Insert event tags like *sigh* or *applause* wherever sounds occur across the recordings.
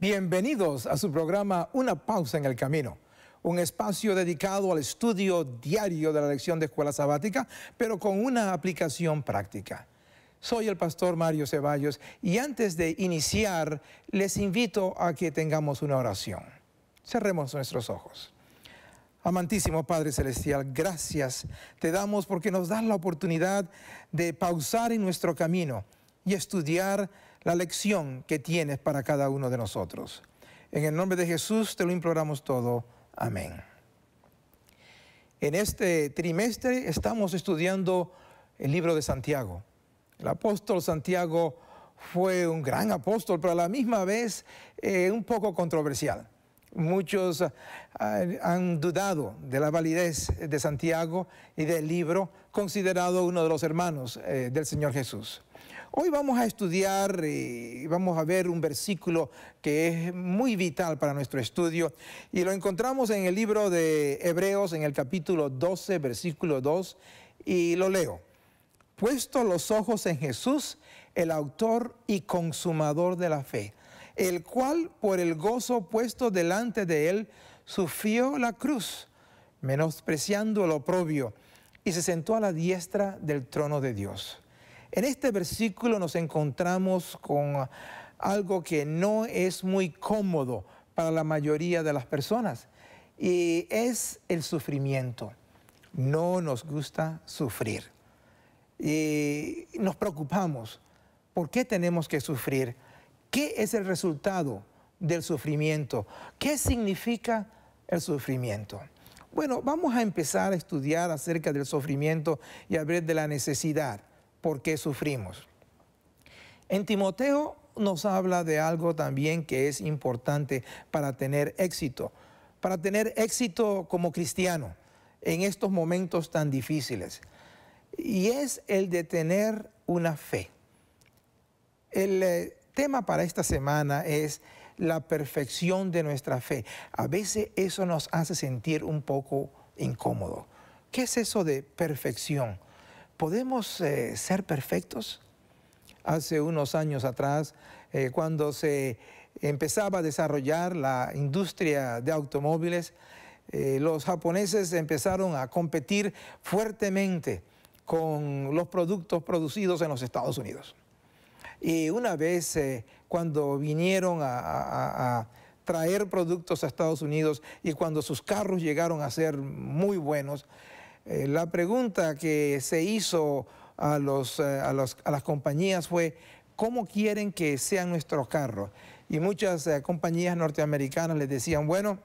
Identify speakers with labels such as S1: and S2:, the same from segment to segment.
S1: Bienvenidos a su programa Una pausa en el camino, un espacio dedicado al estudio diario de la lección de escuela sabática, pero con una aplicación práctica. Soy el pastor Mario Ceballos y antes de iniciar les invito a que tengamos una oración. Cerremos nuestros ojos. Amantísimo Padre Celestial, gracias te damos porque nos das la oportunidad de pausar en nuestro camino y estudiar la lección que tienes para cada uno de nosotros. En el nombre de Jesús te lo imploramos todo. Amén. En este trimestre estamos estudiando el libro de Santiago. El apóstol Santiago fue un gran apóstol, pero a la misma vez eh, un poco controversial. Muchos ah, han dudado de la validez de Santiago y del libro, considerado uno de los hermanos eh, del Señor Jesús. Hoy vamos a estudiar eh, y vamos a ver un versículo que es muy vital para nuestro estudio y lo encontramos en el libro de Hebreos en el capítulo 12, versículo 2 y lo leo. Puesto los ojos en Jesús, el autor y consumador de la fe, el cual por el gozo puesto delante de él sufrió la cruz, menospreciando el oprobio, y se sentó a la diestra del trono de Dios. En este versículo nos encontramos con algo que no es muy cómodo para la mayoría de las personas y es el sufrimiento. No nos gusta sufrir. Y nos preocupamos, ¿por qué tenemos que sufrir? ¿Qué es el resultado del sufrimiento? ¿Qué significa el sufrimiento? Bueno, vamos a empezar a estudiar acerca del sufrimiento y a ver de la necesidad por qué sufrimos. En Timoteo nos habla de algo también que es importante para tener éxito, para tener éxito como cristiano en estos momentos tan difíciles. Y es el de tener una fe. El eh, tema para esta semana es la perfección de nuestra fe. A veces eso nos hace sentir un poco incómodo. ¿Qué es eso de perfección? ¿podemos eh, ser perfectos? Hace unos años atrás, eh, cuando se empezaba a desarrollar la industria de automóviles, eh, los japoneses empezaron a competir fuertemente con los productos producidos en los Estados Unidos. Y una vez cuando vinieron a, traer productos a Estados Unidos y cuando sus carros llegaron a ser muy buenos, eh, la pregunta que se hizo eh, a, las compañías fue, ¿cómo quieren que sean nuestros carros? Y muchas eh, compañías norteamericanas les decían, bueno,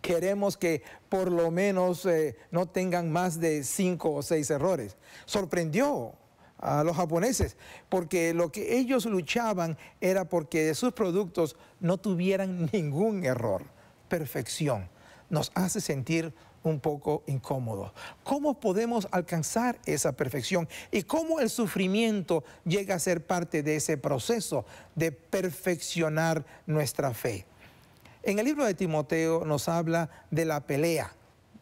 S1: queremos que por lo menos no tengan más de cinco o seis errores. Sorprendió a los japoneses, porque lo que ellos luchaban era porque de sus productos no tuvieran *laughs* ningún error. Perfección. Nos hace sentir un poco incómodo. ¿Cómo podemos alcanzar esa perfección? ¿Y cómo el sufrimiento llega a ser parte de ese proceso de perfeccionar nuestra fe? En el libro de Timoteo nos habla de la pelea,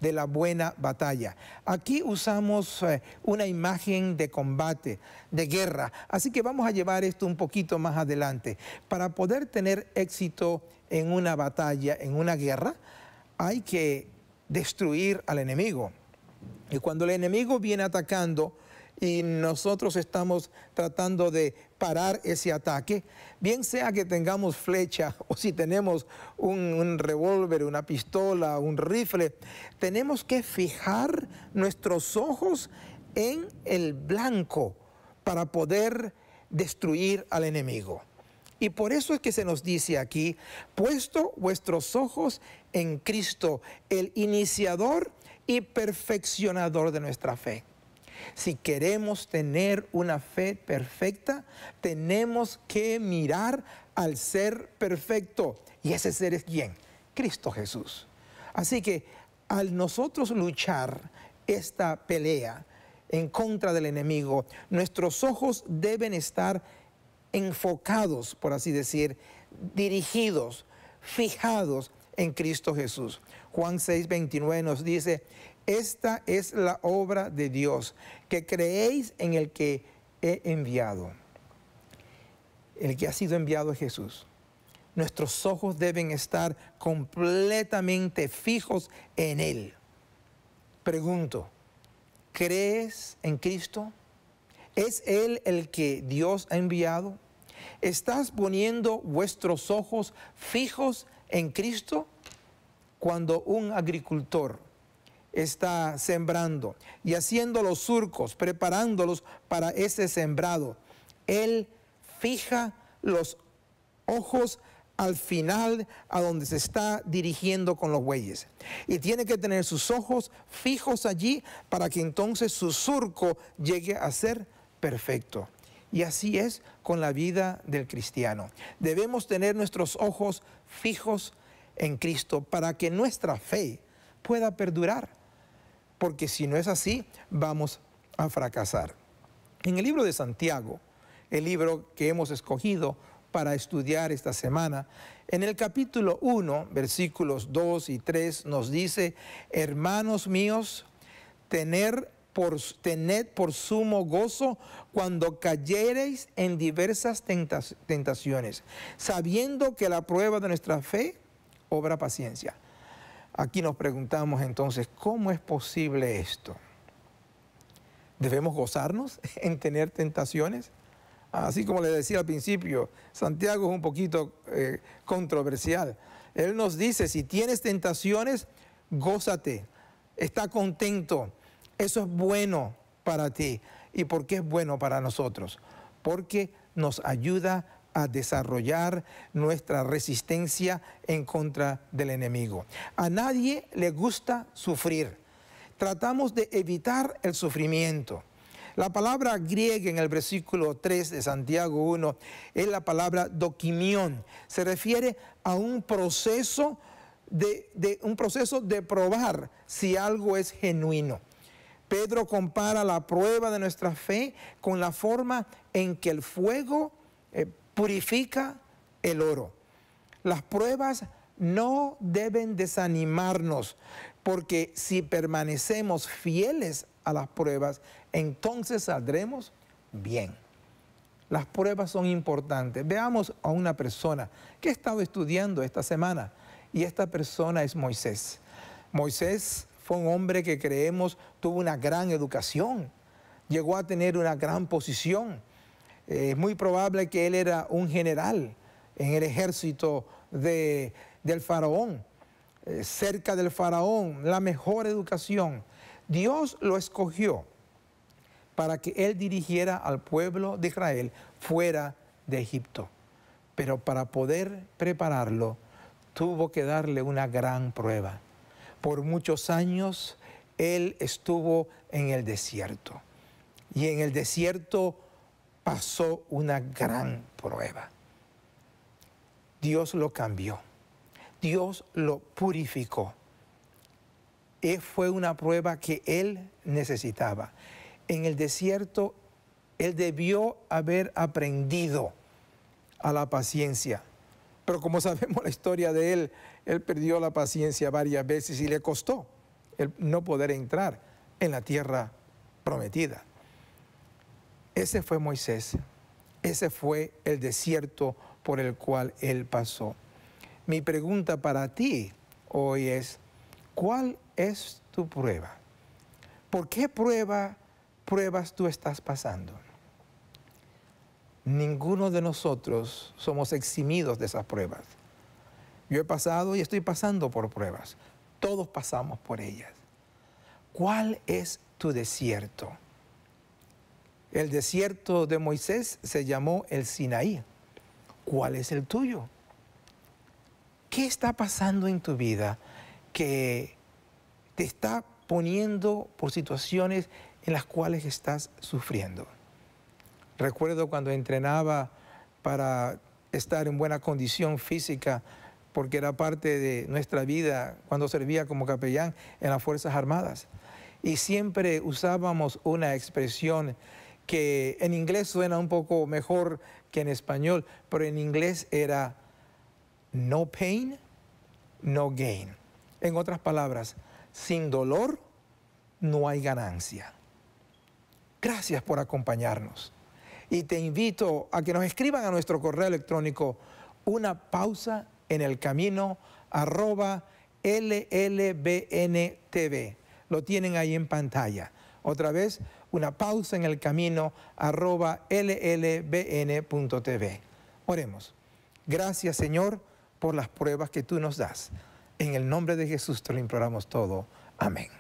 S1: de la buena batalla. Aquí usamos eh, una imagen de combate, de guerra, así que vamos a llevar esto un poquito más adelante. Para poder tener éxito en una batalla, en una guerra, hay que destruir al enemigo. Y cuando el enemigo viene atacando y nosotros estamos tratando de parar ese ataque, bien sea que tengamos flecha *laughs* o si tenemos un, un revólver, una pistola, un rifle, tenemos que fijar nuestros ojos en el blanco para poder destruir al enemigo. Y por eso es que se nos dice aquí, puesto vuestros ojos en Cristo, el iniciador y perfeccionador de nuestra fe. Si queremos tener una fe perfecta, tenemos que mirar al ser perfecto. ¿Y ese ser es quién? Cristo Jesús. Así que al nosotros luchar esta pelea en contra del enemigo, nuestros ojos deben estar enfocados, por así decir, dirigidos, fijados en Cristo Jesús. Juan 6, 29 nos dice, esta es la obra de Dios, que creéis en el que he enviado. El que ha sido enviado es Jesús. Nuestros ojos deben estar completamente fijos en Él. Pregunto, ¿crees en Cristo? ¿Es Él el que Dios ha enviado? ¿Estás poniendo vuestros ojos fijos en Cristo? Cuando un agricultor está sembrando y haciendo los surcos, preparándolos para ese sembrado, Él fija los ojos al final a donde se está dirigiendo con los bueyes. Y tiene que tener sus ojos fijos allí para que entonces su surco llegue a ser perfecto. Y así es con la vida del cristiano. Debemos tener nuestros ojos fijos en Cristo para que nuestra fe pueda perdurar. Porque si no es así, vamos a fracasar. En el libro de Santiago, el libro que hemos escogido para estudiar esta semana, en el capítulo 1, versículos 2 y 3, nos dice, hermanos míos, tener por, tened por sumo gozo cuando cayereis en diversas tentaciones, sabiendo que la prueba de nuestra fe obra paciencia. Aquí nos preguntamos entonces, ¿cómo es posible esto? ¿Debemos gozarnos *laughs* en tener tentaciones? Así como le decía al principio, Santiago es un poquito eh, controversial. Él nos dice, si tienes tentaciones, gózate, está contento eso es bueno para ti. ¿Y por qué es bueno para nosotros? Porque nos ayuda a desarrollar nuestra resistencia en contra del enemigo. A nadie le gusta sufrir. Tratamos de evitar el sufrimiento. La palabra griega en el versículo 3 de Santiago 1 es la palabra doquimión. Se refiere a un proceso de, de, un proceso de probar si algo es genuino. Pedro compara la prueba de nuestra fe con la forma en que el fuego eh, purifica el oro. Las pruebas no deben desanimarnos, porque si permanecemos fieles a las pruebas, entonces saldremos bien. Las pruebas son importantes. Veamos a una persona que he estado estudiando esta semana, y esta persona es Moisés. Moisés un hombre que creemos tuvo una gran educación, llegó a tener una gran posición. Eh, es muy probable que él era un general en el ejército del faraón, eh, cerca del faraón, la mejor educación. Dios lo escogió para que él dirigiera al pueblo de Israel fuera de Egipto. Pero para poder prepararlo, tuvo que darle una gran prueba por muchos años él estuvo en el desierto. Y en el desierto pasó una gran prueba. Dios lo cambió. Dios lo purificó. y e fue una prueba que él necesitaba. En el desierto, él debió haber aprendido a la paciencia. Pero como sabemos la historia de él, él perdió la paciencia varias veces y le costó el no poder entrar en la tierra prometida. Ese fue Moisés, ese fue el desierto por el cual él pasó. Mi pregunta para ti hoy es, ¿cuál es tu prueba? ¿Por qué prueba, pruebas tú estás pasando? Ninguno de nosotros somos eximidos de esas pruebas. Yo he pasado y estoy pasando por pruebas. Todos pasamos por ellas. ¿Cuál es tu desierto? El desierto de Moisés se llamó el Sinaí. ¿Cuál es el tuyo? ¿Qué está pasando en tu vida que te está poniendo por situaciones en las cuales estás sufriendo? Recuerdo cuando entrenaba para estar en buena condición física porque era parte de nuestra vida cuando servía como capellán en las Fuerzas Armadas. Y siempre usábamos una expresión que en inglés suena un poco mejor que en español, pero en inglés era no pain, no gain. En otras palabras, sin dolor no hay ganancia. Gracias por acompañarnos. Y te invito a que nos escriban a nuestro correo electrónico una pausa en el camino arroba llbntv. Lo tienen ahí en pantalla. Otra vez, una pausa en el camino arroba llbn.tv. Oremos. Gracias Señor por las pruebas que tú nos das. En el nombre de Jesús te lo imploramos todo. Amén.